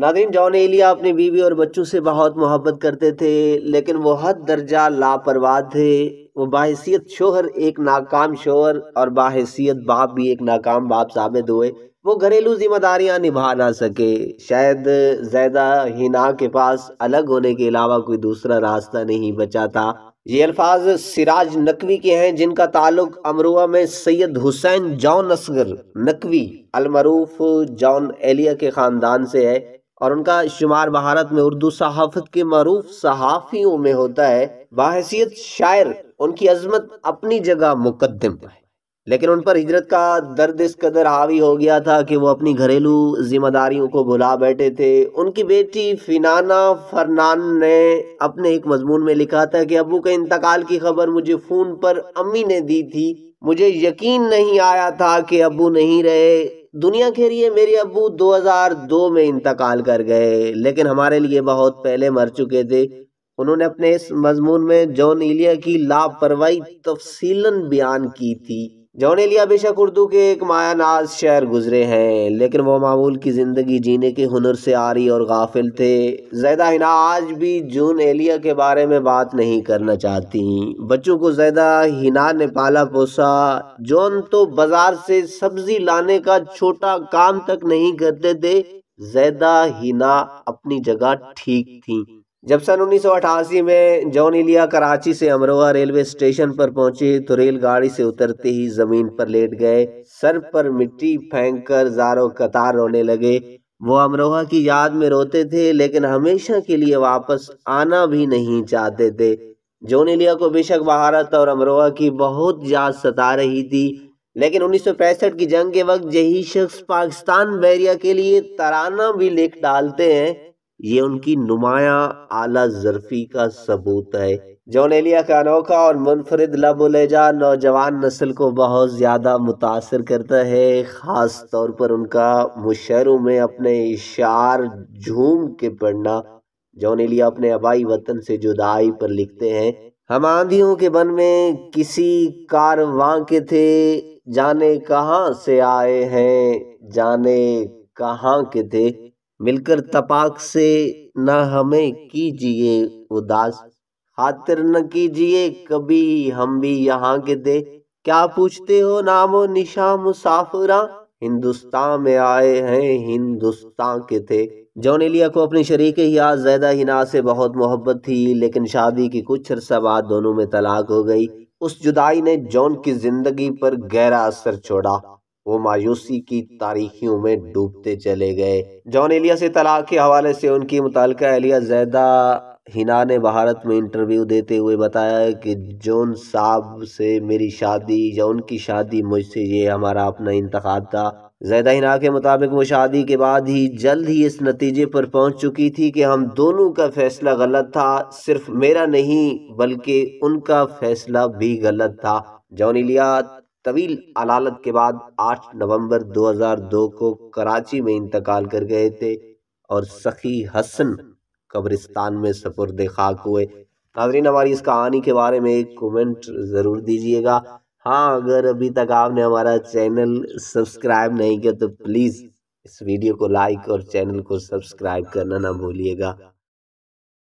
Nadreen John Elia अपनी बीवी और बच्चों से बहुत मोहब्बत करते थे लेकिन वो हद दर्जा लापरवाह थे वो बाहसीत शोहर एक नाकाम शोहर और बाहसीत बाप भी एक नाकाम बाप साबित हुए वो घरेलू जिम्मेदारियां निभा ना सके शायद जैदा हिना के पास अलग होने के अलावा कोई दूसरा रास्ता नहीं बचा था ये अल्फाज सिराज नकवी के हैं जिनका ताल्लुक अमरुआ में सैयद हुसैन जॉन असगर नकवी अलमरूफ जॉन एलिया के ख़ानदान से है और उनका शुमार भारत में उर्दू सहाफत के मरूफ सहाफ़ियों में होता है बाहसीत शायर उनकी अजमत अपनी जगह मुकदम है लेकिन उन पर हिजरत का दर्द इस कदर हावी हो गया था कि वो अपनी घरेलू जिम्मेदारियों को भुला बैठे थे उनकी बेटी फिनाना फरनान ने अपने एक मजमून में लिखा था कि अबू के इंतकाल की खबर मुझे फ़ोन पर अम्मी ने दी थी मुझे यकीन नहीं आया था कि अबू नहीं रहे दुनिया है मेरे अबू 2002 में इंतकाल कर गए लेकिन हमारे लिए बहुत पहले मर चुके थे उन्होंने अपने इस मजमून में जॉन इलिया की लापरवाही तफसीलन बयान की थी जौनेलिया बेशक उर्दू के एक माया नाज शहर गुजरे हैं लेकिन वो मामूल की ज़िंदगी जीने के हुनर से आरी और गाफिल थे जैदा हिना आज भी जून एलिया के बारे में बात नहीं करना चाहती बच्चों को जैदा हिना ने पाला पोसा जोन तो बाजार से सब्जी लाने का छोटा काम तक नहीं करते थे जैदा हिना अपनी जगह ठीक थी जब सन उन्नीस में जॉन इलिया कराची से अमरोहा रेलवे स्टेशन पर पहुंचे तो रेलगाड़ी से उतरते ही जमीन पर लेट गए सर पर मिट्टी फेंक कर जारो कतार रोने लगे वो अमरोहा की याद में रोते थे लेकिन हमेशा के लिए वापस आना भी नहीं चाहते थे जॉन इलिया को बेशक भारत और अमरोहा की बहुत याद सता रही थी लेकिन उन्नीस की जंग के वक्त यही शख्स पाकिस्तान बैरिया के लिए तराना भी लिख डालते हैं ये उनकी नुमाया आला जरफी का सबूत है जॉन एलिया का अनोखा और मुनफरद लबुलजा नौजवान नस्ल को बहुत ज़्यादा मुतासर करता है ख़ास तौर पर उनका मुशरों में अपने इशार झूम के पढ़ना जॉन एलिया अपने आबाई वतन से जुदाई पर लिखते हैं हम आंधियों के बन में किसी कारवां के थे जाने कहाँ से आए हैं जाने कहाँ के थे मिलकर तपाक से न हमें कीजिए उदास खातिर न कीजिए कभी हम भी यहाँ के दे क्या पूछते हो नामो निशा मुसाफरा हिंदुस्तान में आए हैं हिंदुस्तान के थे जॉन एलिया को अपनी शरीक या जैदा हिना से बहुत मोहब्बत थी लेकिन शादी की कुछ अरसा बाद दोनों में तलाक हो गई उस जुदाई ने जॉन की जिंदगी पर गहरा असर छोड़ा वो मायूसी की तारीखियों में डूबते चले गए जॉन एलिया से तलाक के हवाले से उनकी मुतल एलिया जैदा हिना ने भारत में इंटरव्यू देते हुए बताया कि जॉन साहब से मेरी शादी या उनकी शादी मुझसे ये हमारा अपना इंतखा था जैदा हिना के मुताबिक वो शादी के बाद ही जल्द ही इस नतीजे पर पहुंच चुकी थी कि हम दोनों का फैसला गलत था सिर्फ मेरा नहीं बल्कि उनका फैसला भी गलत था जॉन इलिया तवील अलालत के बाद 8 नवंबर 2002 को कराची में इंतकाल कर गए थे और सखी हसन कब्रिस्तान में सपुर्द खाक हुए नाजरीन हमारी इस कहानी के बारे में एक कमेंट ज़रूर दीजिएगा हाँ अगर अभी तक आपने हमारा चैनल सब्सक्राइब नहीं किया तो प्लीज़ इस वीडियो को लाइक और चैनल को सब्सक्राइब करना ना भूलिएगा